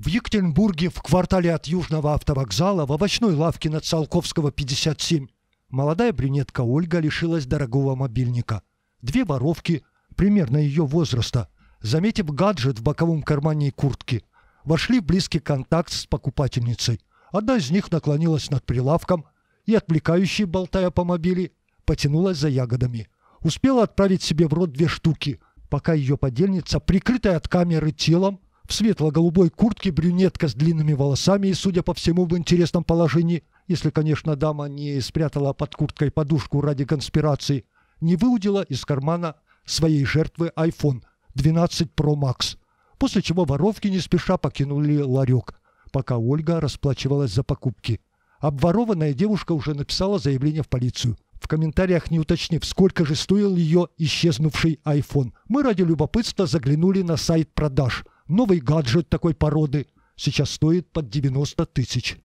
В Екатеринбурге, в квартале от Южного автовокзала, в овощной лавке на Циолковского, 57, молодая брюнетка Ольга лишилась дорогого мобильника. Две воровки, примерно ее возраста, заметив гаджет в боковом кармане куртки, вошли в близкий контакт с покупательницей. Одна из них наклонилась над прилавком и, отвлекающей, болтая по мобиле, потянулась за ягодами. Успела отправить себе в рот две штуки, пока ее подельница, прикрытая от камеры телом, в светло-голубой куртке, брюнетка с длинными волосами и, судя по всему, в интересном положении, если, конечно, дама не спрятала под курткой подушку ради конспирации, не выудила из кармана своей жертвы iPhone 12 Pro Max, после чего воровки не спеша покинули ларек, пока Ольга расплачивалась за покупки. Обворованная девушка уже написала заявление в полицию. В комментариях не уточнив, сколько же стоил ее исчезнувший iPhone, мы ради любопытства заглянули на сайт продаж – Новый гаджет такой породы сейчас стоит под 90 тысяч.